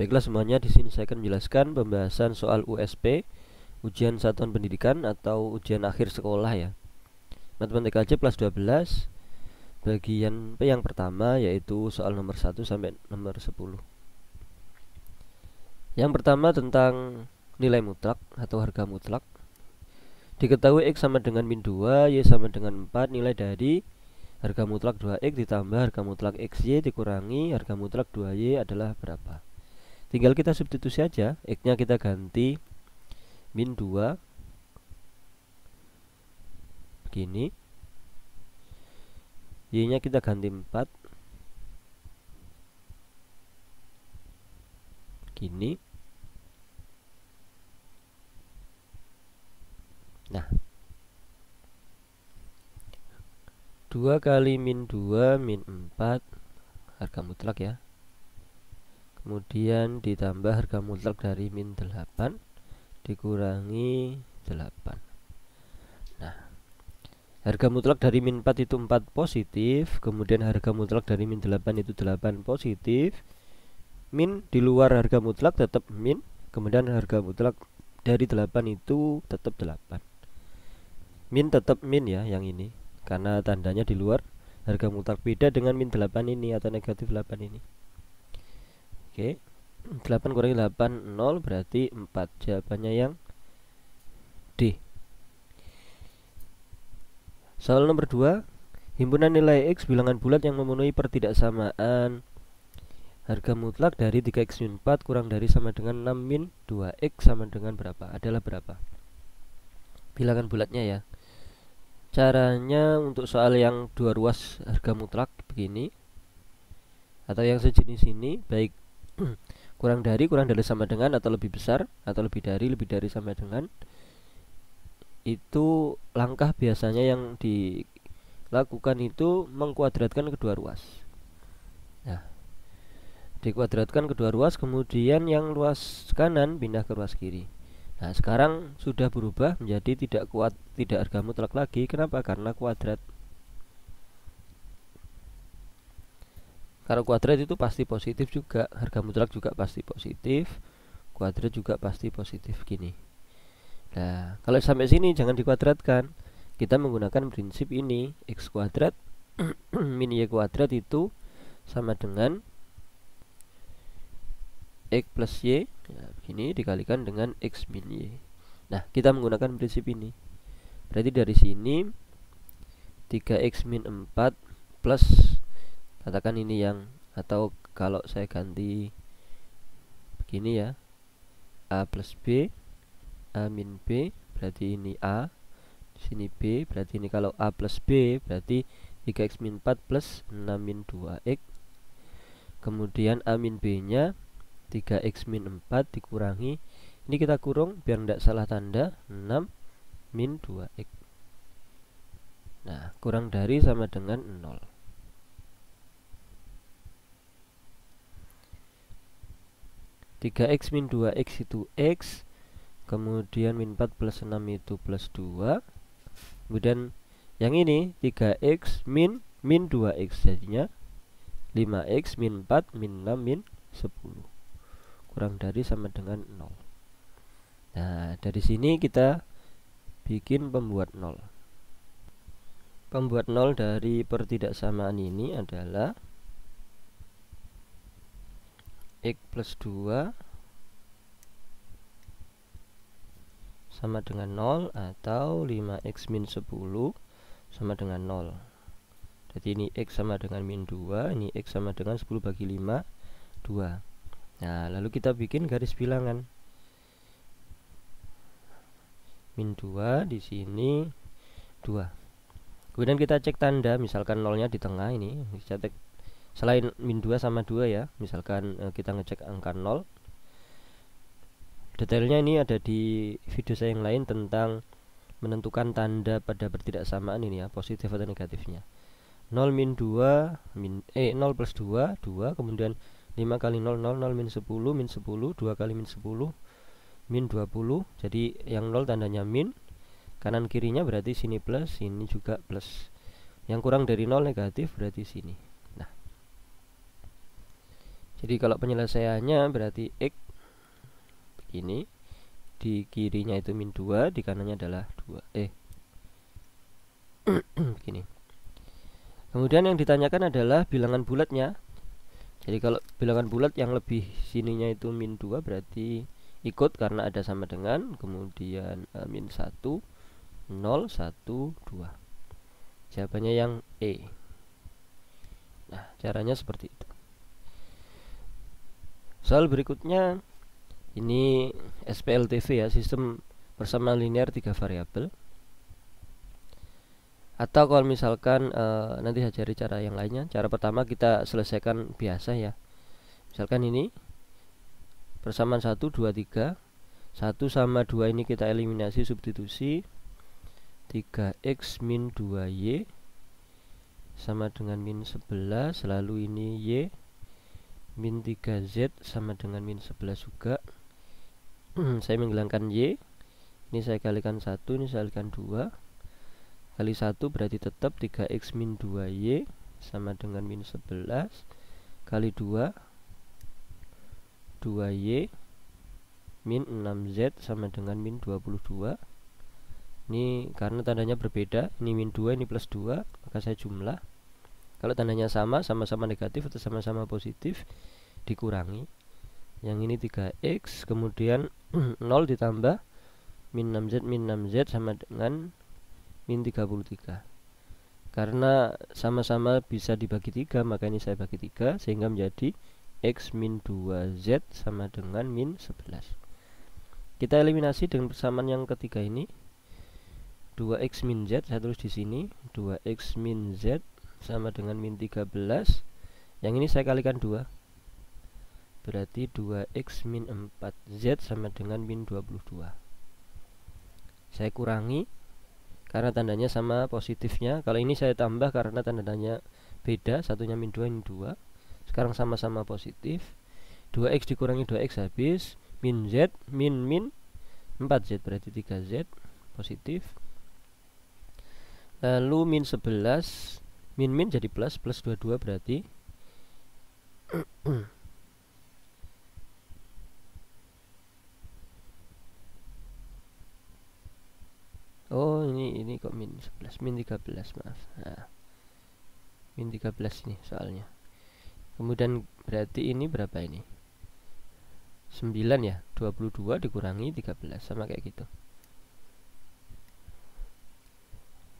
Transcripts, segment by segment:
Baiklah semuanya, di sini saya akan menjelaskan pembahasan soal USP, ujian satuan pendidikan atau ujian akhir sekolah ya. Matematika aja kelas 12 bagian P yang pertama yaitu soal nomor 1 sampai nomor 10. Yang pertama tentang nilai mutlak atau harga mutlak. Diketahui X sama dengan min 2, Y sama dengan 4 Nilai dari harga mutlak 2X ditambah harga mutlak XY dikurangi harga mutlak 2Y adalah berapa tinggal kita substitusi aja x nya kita ganti min 2 begini y nya kita ganti 4 begini nah 2 kali min 2 min 4 harga mutlak ya kemudian ditambah harga mutlak dari min 8 dikurangi 8 nah harga mutlak dari min 4 itu 4 positif kemudian harga mutlak dari min 8 itu 8 positif min di luar harga mutlak tetap min kemudian harga mutlak dari 8 itu tetap 8 min tetap min ya yang ini karena tandanya di luar harga mutlak beda dengan min 8 ini atau negatif 8 ini Oke. Okay. 8 kurangi 8 0 berarti 4. Jawabannya yang D. Soal nomor 2, himpunan nilai X bilangan bulat yang memenuhi pertidaksamaan harga mutlak dari 3x 4 kurang dari sama dengan 6 min 2x sama dengan berapa adalah berapa bilangan bulatnya ya caranya untuk soal yang dua ruas harga mutlak begini atau yang sejenis ini baik kurang dari kurang dari sama dengan atau lebih besar atau lebih dari lebih dari sama dengan itu langkah biasanya yang dilakukan itu mengkuadratkan kedua ruas nah dikuadratkan kedua ruas kemudian yang ruas kanan pindah ke ruas kiri nah sekarang sudah berubah menjadi tidak kuat tidak harga mutlak lagi kenapa karena kuadrat Kalau kuadrat itu pasti positif juga, harga mutlak juga pasti positif, kuadrat juga pasti positif gini. Nah, kalau sampai sini jangan dikuadratkan. Kita menggunakan prinsip ini, x kuadrat min y kuadrat itu sama dengan x plus y ya, nah, ini dikalikan dengan x min y nah kita menggunakan prinsip ini berarti dari sini 3x min 4 plus katakan ini yang atau kalau saya ganti begini ya A plus B A min B berarti ini A sini B berarti ini kalau A plus B berarti 3X min 4 plus 6 min 2X kemudian A min B nya 3X min 4 dikurangi ini kita kurung biar tidak salah tanda 6 min 2X nah kurang dari sama dengan 0 3x min 2x itu x kemudian min 4 plus 6 itu plus 2 kemudian yang ini 3x min min 2x jadinya 5x min 4 min 6 min 10 kurang dari sama dengan 0 nah dari sini kita bikin pembuat 0 pembuat 0 dari pertidaksamaan ini adalah X plus 2 sama dengan 0 atau 5X min 10 sama dengan 0 jadi ini X sama dengan min 2 ini X sama dengan 10 bagi 5 2 nah lalu kita bikin garis bilangan min 2 di sini 2 kemudian kita cek tanda misalkan 0 nya di tengah ini kita cek selain min 2 sama 2 ya misalkan e, kita ngecek angka 0 detailnya ini ada di video saya yang lain tentang menentukan tanda pada pertidaksamaan ini ya positif atau negatifnya 0 min 2 min, eh 0 plus 2 2 kemudian 5 kali 0 0 0 min 10 min 10 2 kali min 10 min 20 jadi yang 0 tandanya min kanan kirinya berarti sini plus sini juga plus yang kurang dari 0 negatif berarti sini jadi kalau penyelesaiannya berarti X begini di kirinya itu min 2 di kanannya adalah 2 eh begini kemudian yang ditanyakan adalah bilangan bulatnya jadi kalau bilangan bulat yang lebih sininya itu min 2 berarti ikut karena ada sama dengan kemudian uh, min 1 0 1 2 jawabannya yang E nah caranya seperti itu Soal berikutnya ini SPLTV ya, sistem persamaan linear tiga variabel. Atau kalau misalkan e, nanti saya cari cara yang lainnya. Cara pertama kita selesaikan biasa ya. Misalkan ini persamaan 1 2 3. 1 sama 2 ini kita eliminasi substitusi 3x min 2y sama dengan min 11 lalu ini y min 3z sama dengan min 11 juga saya menghilangkan y ini saya kalikan 1 ini saya kalikan 2 kali 1 berarti tetap 3x min 2y sama dengan min 11 kali 2 2y min 6z sama dengan min 22 ini karena tandanya berbeda ini min 2 ini plus 2 maka saya jumlah kalau tandanya sama sama-sama negatif atau sama-sama positif dikurangi yang ini 3x kemudian 0 ditambah min 6z min 6z sama dengan min 33 karena sama-sama bisa dibagi 3 maka ini saya bagi 3 sehingga menjadi x min 2z sama dengan min 11 kita eliminasi dengan persamaan yang ketiga ini 2x min z saya tulis di sini 2x min z sama dengan min 13 yang ini saya kalikan 2 berarti 2x min 4z sama dengan min 22 saya kurangi karena tandanya sama positifnya kalau ini saya tambah karena tandanya beda satunya min 2 ini 2 sekarang sama-sama positif 2x dikurangi 2x habis min z min min 4z berarti 3z positif lalu min 11 min min jadi plus plus dua dua berarti Oh ini ini kok min 11 min belas maaf nah, min belas ini soalnya kemudian berarti ini berapa ini 9 ya 22 dikurangi 13 sama kayak gitu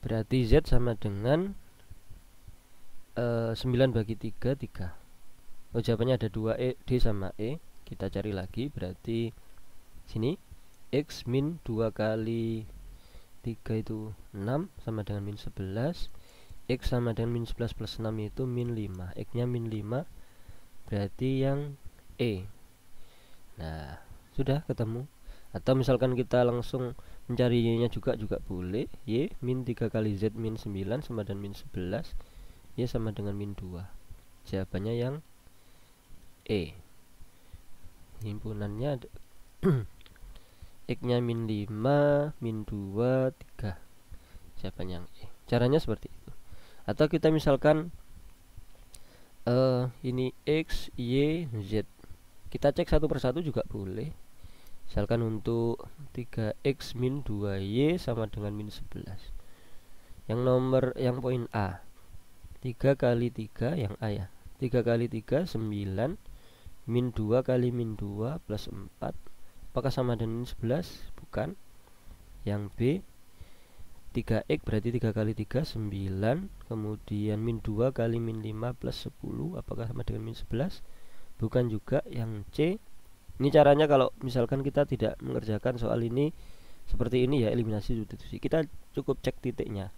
berarti Z sama dengan e, eh, 9 bagi 3 3 oh jawabannya ada 2 e, D sama E kita cari lagi berarti sini X min 2 kali 3 itu 6 sama dengan min 11 X sama dengan min 11 plus 6 itu min 5 X nya min 5 berarti yang E nah sudah ketemu atau misalkan kita langsung mencari Y nya juga juga boleh Y min 3 kali Z min 9 sama dengan min 11 Y iya, sama dengan min 2 Jawabannya yang E Himpunannya X nya min 5 Min 2, 3 Jawabannya yang E Caranya seperti itu Atau kita misalkan uh, Ini X, Y, Z Kita cek satu persatu juga boleh Misalkan untuk 3X min 2Y sama dengan min 11 Yang nomor yang poin A 3 kali 3 yang A ya 3 kali 3 9 min 2 kali min 2 plus 4 apakah sama dengan 11 bukan yang B 3x berarti 3 kali 3 9 kemudian min 2 kali min 5 plus 10 apakah sama dengan min 11 bukan juga yang C ini caranya kalau misalkan kita tidak mengerjakan soal ini seperti ini ya eliminasi substitusi kita cukup cek titiknya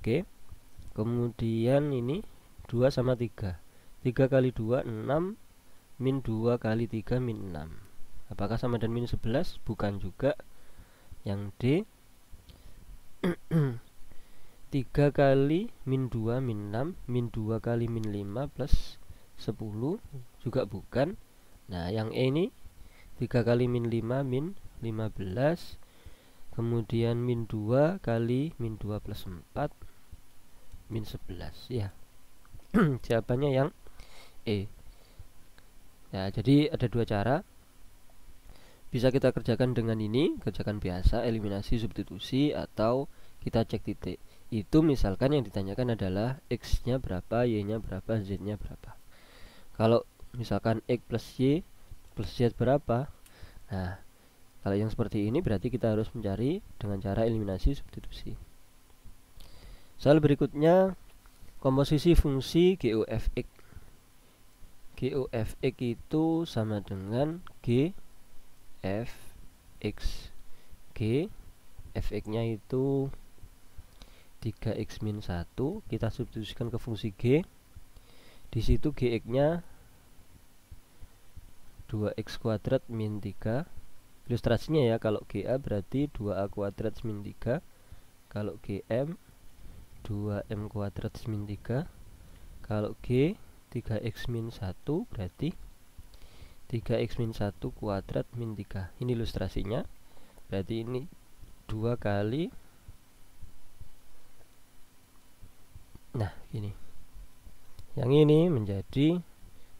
oke okay kemudian ini 2 sama 3 3 kali 2 6 min 2 kali 3 min 6 apakah sama dengan min 11 bukan juga yang D 3 kali min 2 min 6 min 2 kali min 5 plus 10 juga bukan nah yang E ini 3 kali min 5 min 15 kemudian min 2 kali min 2 plus 4 min 11 ya jawabannya yang E ya jadi ada dua cara bisa kita kerjakan dengan ini kerjakan biasa eliminasi substitusi atau kita cek titik itu misalkan yang ditanyakan adalah x nya berapa y nya berapa z nya berapa kalau misalkan x plus y plus z berapa nah kalau yang seperti ini berarti kita harus mencari dengan cara eliminasi substitusi Soal berikutnya komposisi fungsi GOFX. GOFX itu sama dengan G F X G Fx nya itu 3x min 1 kita substitusikan ke fungsi G di situ Gx nya 2x kuadrat min 3 ilustrasinya ya kalau GA berarti 2A kuadrat min 3 kalau GM 2M kuadrat min 3 kalau G 3X min 1 berarti 3X min 1 kuadrat min 3 ini ilustrasinya berarti ini 2 kali nah ini yang ini menjadi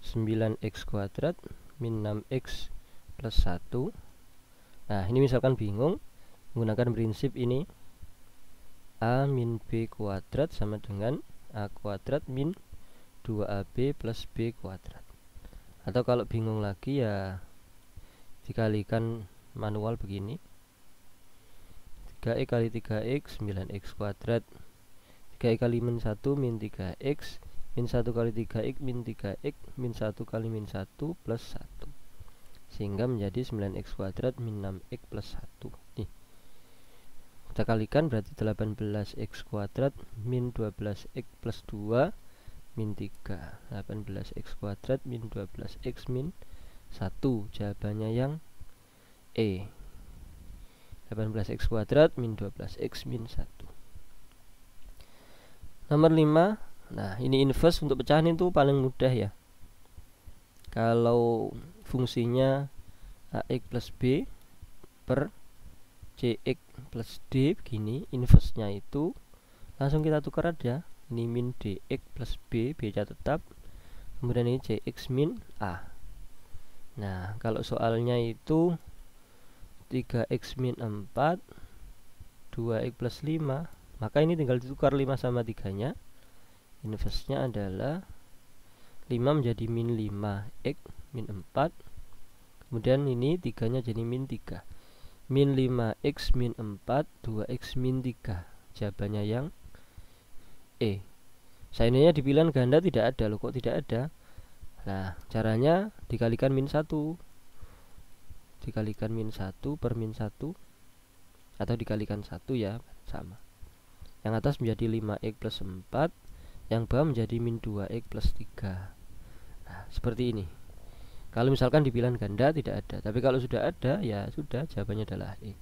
9X kuadrat min 6X plus 1 nah ini misalkan bingung menggunakan prinsip ini A min B kuadrat sama dengan A kuadrat min 2AB plus B kuadrat Atau kalau bingung lagi ya Dikalikan manual begini 3E kali 3X 9X kuadrat 3E kali min 1 min 3X min 1 kali 3x min 3x min 1 kali min 1 plus 1 sehingga menjadi 9x kuadrat min 6x plus 1 nih kita kalikan berarti 18x kuadrat min 12x plus 2 min 3 18x kuadrat min 12x min 1 jawabannya yang E 18x kuadrat min 12x min 1 nomor 5 nah ini inverse untuk pecahan itu paling mudah ya kalau fungsinya AX plus B per CX plus D begini inverse nya itu langsung kita tukar aja ini min DX plus B B nya tetap kemudian ini CX min A nah kalau soalnya itu 3X min 4 2X plus 5 maka ini tinggal ditukar 5 sama 3 nya inverse nya adalah 5 menjadi min 5 X min 4 kemudian ini 3 nya jadi min 3 min 5x min 4 2x min 3 jawabannya yang E seandainya dibilang ganda tidak ada loh kok tidak ada nah caranya dikalikan min 1 dikalikan min 1 per min 1 atau dikalikan 1 ya sama yang atas menjadi 5x plus 4 yang bawah menjadi min 2x plus 3 nah, seperti ini kalau misalkan di pilihan ganda tidak ada, tapi kalau sudah ada ya sudah jawabannya adalah E.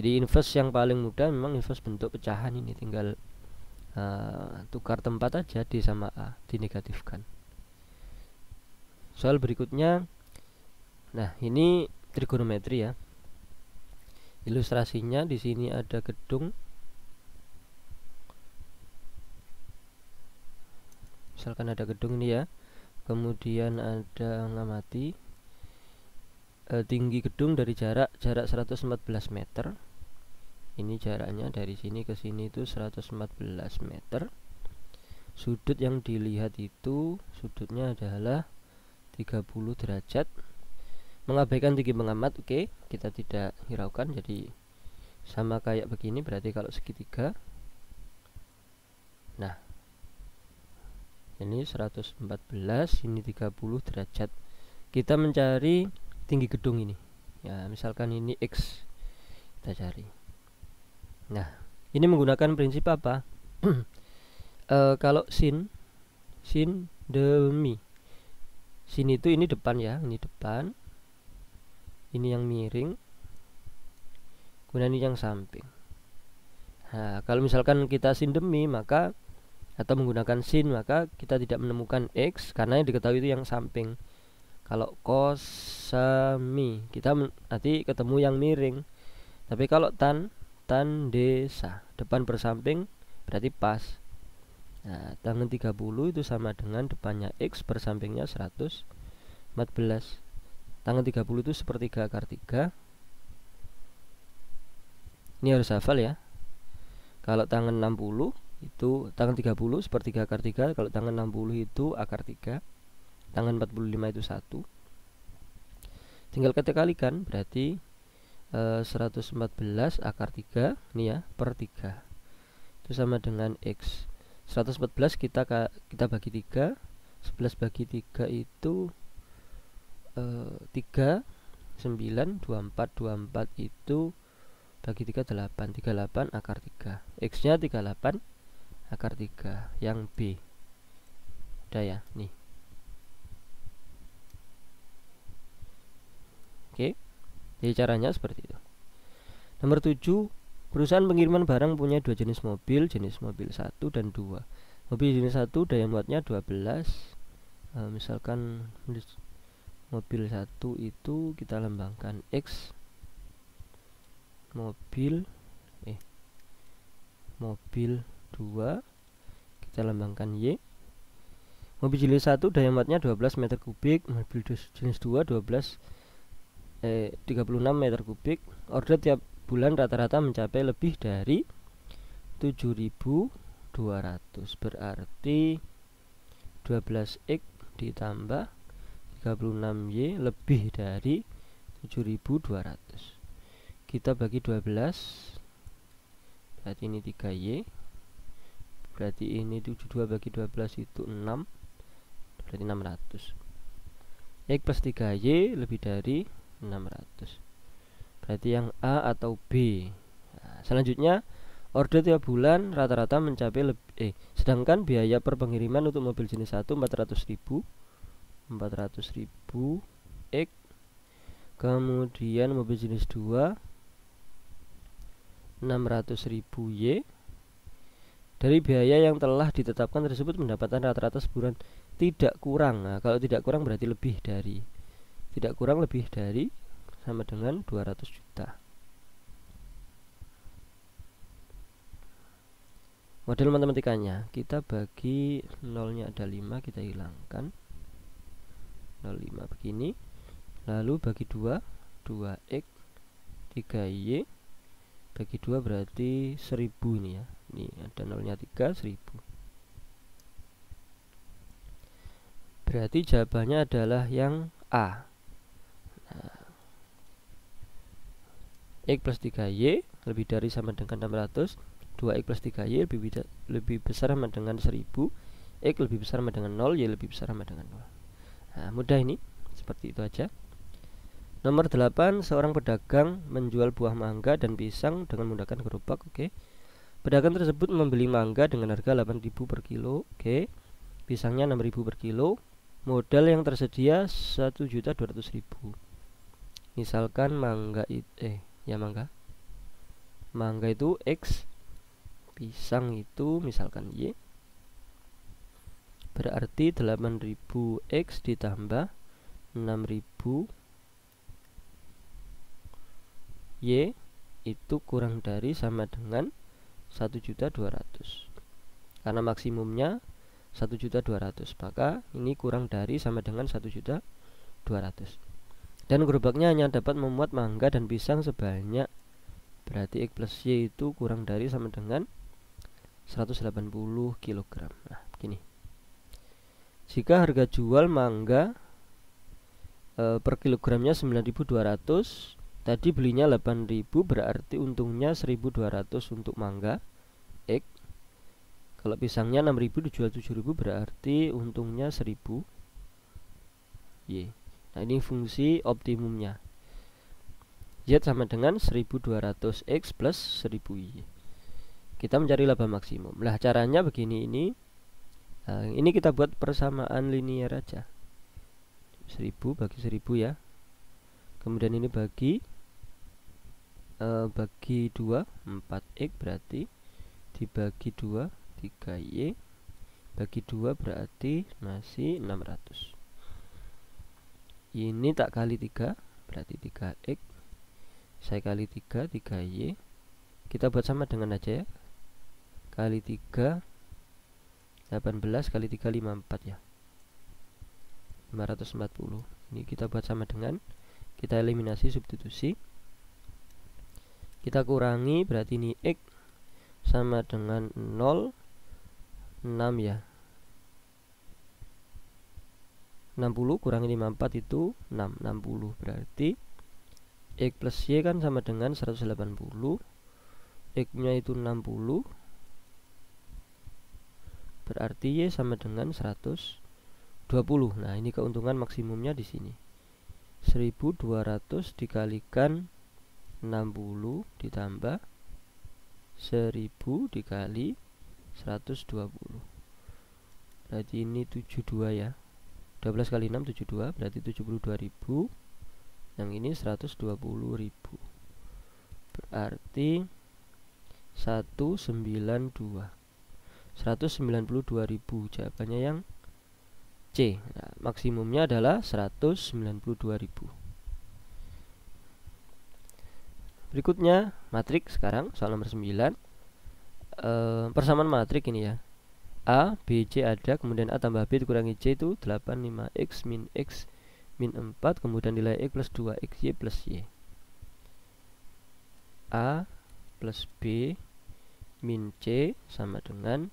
Jadi inverse yang paling mudah memang inverse bentuk pecahan ini tinggal uh, tukar tempat aja di sama A dinegatifkan. Soal berikutnya nah ini trigonometri ya. Ilustrasinya di sini ada gedung misalkan ada gedung ini ya kemudian ada ngamati e, tinggi gedung dari jarak jarak 114 meter ini jaraknya dari sini ke sini itu 114 meter sudut yang dilihat itu sudutnya adalah 30 derajat mengabaikan tinggi pengamat oke kita tidak hiraukan jadi sama kayak begini berarti kalau segitiga nah ini 114 ini 30 derajat kita mencari tinggi gedung ini ya misalkan ini X kita cari nah ini menggunakan prinsip apa e, kalau sin sin demi sin itu ini depan ya ini depan ini yang miring kemudian ini yang samping nah kalau misalkan kita sin demi maka atau menggunakan sin maka kita tidak menemukan x karena yang diketahui itu yang samping kalau cos semi kita nanti ketemu yang miring tapi kalau tan tan desa depan bersamping berarti pas nah tangan 30 itu sama dengan depannya x bersampingnya 114 tangan 30 itu sepertiga akar 3 ini harus hafal ya kalau tangan 60 itu tangan 30 sepertiga akar 3 kalau tangan 60 itu akar 3 tangan 45 itu 1 tinggal kita kalikan berarti e, eh, 114 akar 3 ini ya per 3 itu sama dengan X 114 kita kita bagi 3 11 bagi 3 itu e, 3 9 24 24 itu bagi 3 8 38 akar 3 X nya 38 akar 3 yang B udah ya nih oke jadi caranya seperti itu nomor 7 perusahaan pengiriman barang punya dua jenis mobil jenis mobil 1 dan 2 mobil jenis 1 daya muatnya 12 e, eh, misalkan mobil 1 itu kita lembangkan X mobil eh mobil 2 kita lambangkan Y mobil jenis 1 daya muatnya 12 meter kubik mobil jenis 2 12 eh, 36 meter kubik order tiap bulan rata-rata mencapai lebih dari 7200 berarti 12x ditambah 36y lebih dari 7200 kita bagi 12 berarti ini 3y berarti ini 72 bagi 12 itu 6 berarti 600 x plus 3y lebih dari 600 berarti yang A atau B nah, selanjutnya order tiap bulan rata-rata mencapai lebih eh sedangkan biaya per pengiriman untuk mobil jenis 1 400.000 400.000 x kemudian mobil jenis 2 600.000 y dari biaya yang telah ditetapkan tersebut mendapatkan rata-rata sebulan tidak kurang. Nah, kalau tidak kurang berarti lebih dari. Tidak kurang lebih dari sama dengan 200 juta. Model matematikanya, kita bagi nolnya ada 5, kita hilangkan. 05 begini. Lalu bagi 2, 2x, 3y, bagi dua berarti 1000 ini ya ini ada nolnya 3 1000 berarti jawabannya adalah yang A nah, X plus 3Y lebih dari sama dengan 600 2X plus 3Y lebih, lebih besar sama dengan 1000 X lebih besar sama dengan 0 Y lebih besar sama dengan 0 nah, mudah ini seperti itu aja Nomor 8 seorang pedagang menjual buah mangga dan pisang dengan menggunakan gerobak, oke. Okay. Pedagang tersebut membeli mangga dengan harga 8.000 per kilo, oke. Okay. Pisangnya 6.000 per kilo. Modal yang tersedia 1.200.000. Misalkan mangga itu eh ya mangga. Mangga itu X, pisang itu misalkan Y. Berarti 8.000 X ditambah 6.000 Y itu kurang dari sama dengan 1.200 karena maksimumnya 1.200 maka ini kurang dari sama dengan 1.200 dan gerobaknya hanya dapat memuat mangga dan pisang sebanyak berarti X plus Y itu kurang dari sama dengan 180 kg nah begini jika harga jual mangga e, per kilogramnya 9200 Tadi belinya 8000 berarti untungnya 1200 untuk mangga X Kalau pisangnya 6000 dijual 7000 berarti untungnya 1000 Y Nah ini fungsi optimumnya Z sama dengan 1200X plus 1000Y Kita mencari laba maksimum Lah caranya begini ini nah, Ini kita buat persamaan linier aja 1000 bagi 1000 ya Kemudian ini bagi e, bagi 2 4x berarti dibagi 2 3y bagi 2 berarti masih 600 ini tak kali 3 berarti 3x saya kali 3 3y kita buat sama dengan aja ya kali 3 18 kali 3 54 ya 540 ini kita buat sama dengan kita eliminasi substitusi kita kurangi berarti ini X sama dengan 0 6 ya 60 kurangi 54 itu 6 60 berarti X plus Y kan sama dengan 180 X nya itu 60 berarti Y sama dengan 120 nah ini keuntungan maksimumnya di sini 1200 dikalikan 60 ditambah 1000 dikali 120 berarti ini 72 ya 12 kali 6 72 berarti 72.000 yang ini 120.000 berarti 192 192.000 jawabannya yang C nah, maksimumnya adalah 192.000 Berikutnya matriks sekarang soal nomor 9. E, eh, persamaan matriks ini ya. A, B, C ada, kemudian A tambah B dikurangi C itu 8, 5X min X min 4, kemudian nilai X plus 2XY plus Y. A plus B min C sama dengan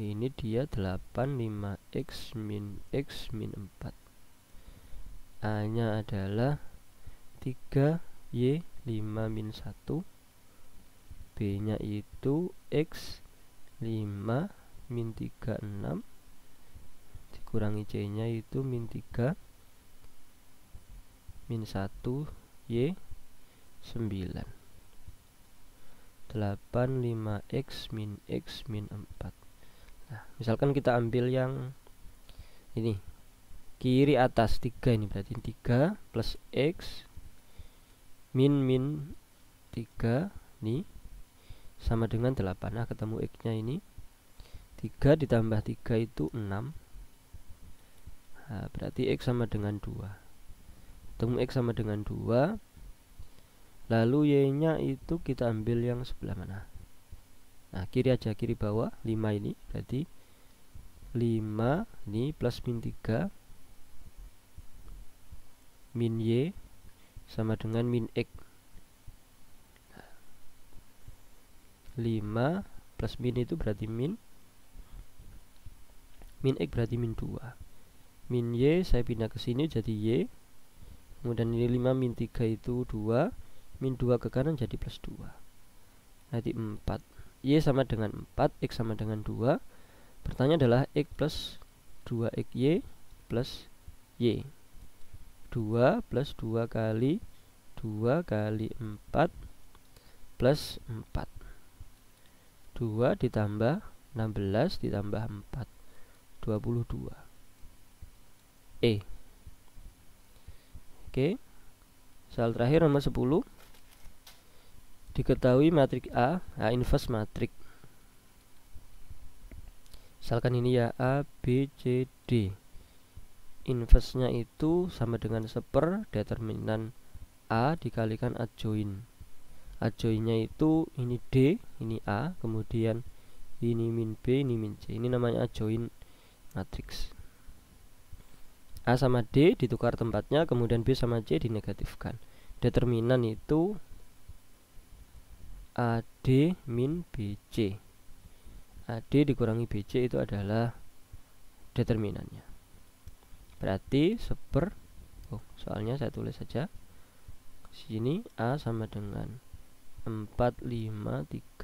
ini dia 8, 5X min X min 4. A nya adalah 3Y 5 min 1 B nya itu X 5 min 36 dikurangi C nya itu min 3 min 1 Y 9 5 X min X min 4 nah, misalkan kita ambil yang ini kiri atas 3 ini berarti 3 plus X min min 3 nih sama dengan 8 nah ketemu x nya ini 3 ditambah 3 itu 6 nah, berarti x sama dengan 2 ketemu x sama dengan 2 lalu y nya itu kita ambil yang sebelah mana ah. nah kiri aja kiri bawah 5 ini berarti 5 ini plus min 3 min y sama dengan min x 5 plus min itu berarti min min x berarti min 2 min y saya pindah ke sini jadi y kemudian ini 5 min 3 itu 2 min 2 ke kanan jadi plus 2 nanti 4 y sama dengan 4 x sama dengan 2 pertanyaan adalah x plus 2xy plus y 2 plus 2 kali 2 kali 4 plus 4 2 ditambah 16 ditambah 4 22 E Oke Soal terakhir nomor 10 Diketahui matrik A A inverse matrik Misalkan ini ya A, B, C, D Inversnya itu sama dengan seper determinan A dikalikan adjoin adjoinnya itu ini D ini A kemudian ini min B ini min C ini namanya adjoin matrix. A sama D ditukar tempatnya kemudian B sama C dinegatifkan determinan itu AD min BC AD dikurangi BC itu adalah determinannya berarti seper oh, soalnya saya tulis saja sini A sama dengan 4534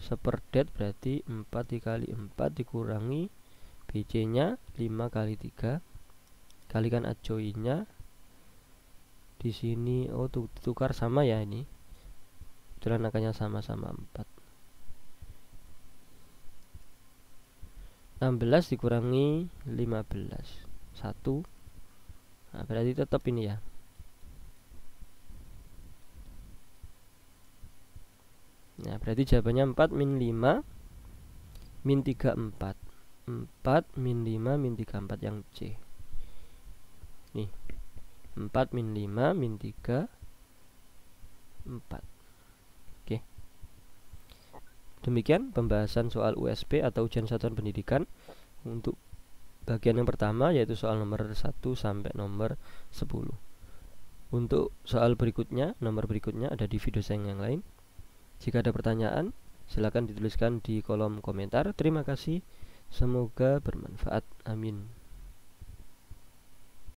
seper 3 berarti 4 dikali 4 dikurangi BC nya 5 kali 3 kalikan ajoi nya di sini oh tukar sama ya ini kebetulan angkanya sama-sama 4 16 dikurangi 15 1 nah, berarti tetap ini ya Nah berarti jawabannya 4 min 5 min 3 4 4 min 5 min 3 4 yang C nih 4 min 5 min 3 4 Demikian pembahasan soal USP atau ujian satuan pendidikan untuk bagian yang pertama yaitu soal nomor 1 sampai nomor 10. Untuk soal berikutnya, nomor berikutnya ada di video saya yang lain. Jika ada pertanyaan, silakan dituliskan di kolom komentar. Terima kasih. Semoga bermanfaat. Amin.